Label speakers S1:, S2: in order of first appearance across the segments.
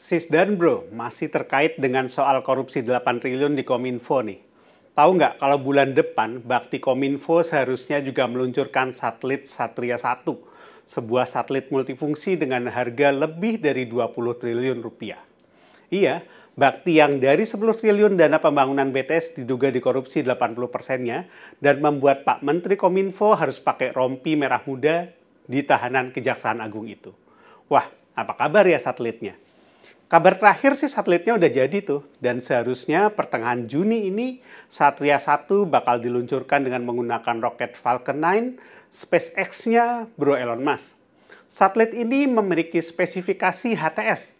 S1: Sis dan bro, masih terkait dengan soal korupsi 8 triliun di Kominfo nih. Tahu nggak kalau bulan depan Bakti Kominfo seharusnya juga meluncurkan satelit Satria 1, sebuah satelit multifungsi dengan harga lebih dari 20 triliun rupiah. Iya, Bakti yang dari 10 triliun dana pembangunan BTS diduga dikorupsi 80 persennya dan membuat Pak Menteri Kominfo harus pakai rompi merah muda di tahanan Kejaksaan Agung itu. Wah, apa kabar ya satelitnya? Kabar terakhir sih satelitnya udah jadi tuh dan seharusnya pertengahan Juni ini Satria 1 bakal diluncurkan dengan menggunakan roket Falcon 9 SpaceX-nya Bro Elon Musk. Satelit ini memiliki spesifikasi HTS,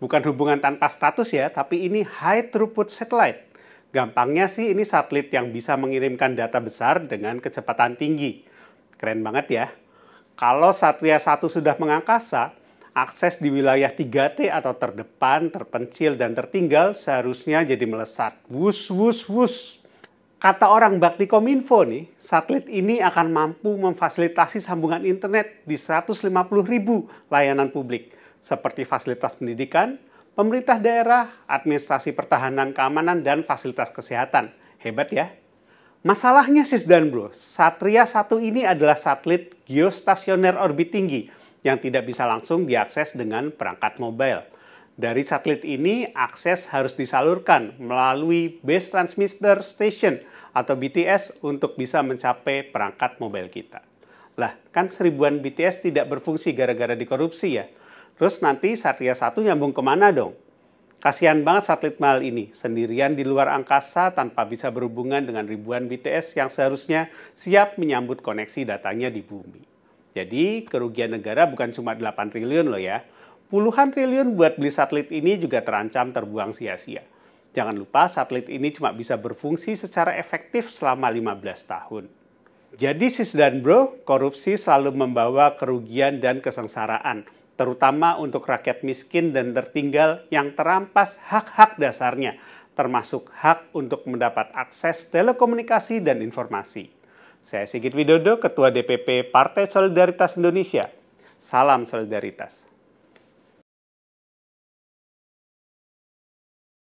S1: bukan hubungan tanpa status ya, tapi ini High Throughput Satellite. Gampangnya sih ini satelit yang bisa mengirimkan data besar dengan kecepatan tinggi. Keren banget ya. Kalau Satria 1 sudah mengangkasa, akses di wilayah 3T atau terdepan, terpencil, dan tertinggal seharusnya jadi melesat. Wus, wus, wus. Kata orang Bakti Kominfo nih, satelit ini akan mampu memfasilitasi sambungan internet di 150 ribu layanan publik, seperti fasilitas pendidikan, pemerintah daerah, administrasi pertahanan keamanan, dan fasilitas kesehatan. Hebat ya. Masalahnya sis dan bro, Satria 1 ini adalah satelit geostasioner orbit tinggi yang tidak bisa langsung diakses dengan perangkat mobile. Dari satelit ini, akses harus disalurkan melalui Base Transmitter Station atau BTS untuk bisa mencapai perangkat mobile kita. Lah, kan seribuan BTS tidak berfungsi gara-gara dikorupsi ya. Terus nanti Satria 1 nyambung kemana dong? Kasihan banget satelit mal ini, sendirian di luar angkasa tanpa bisa berhubungan dengan ribuan BTS yang seharusnya siap menyambut koneksi datanya di bumi. Jadi kerugian negara bukan cuma 8 triliun loh ya. Puluhan triliun buat beli satelit ini juga terancam terbuang sia-sia. Jangan lupa satelit ini cuma bisa berfungsi secara efektif selama 15 tahun. Jadi sis dan bro, korupsi selalu membawa kerugian dan kesengsaraan, terutama untuk rakyat miskin dan tertinggal yang terampas hak-hak dasarnya, termasuk hak untuk mendapat akses telekomunikasi dan informasi. Saya Sigit Widodo, Ketua DPP Partai Solidaritas Indonesia. Salam Solidaritas.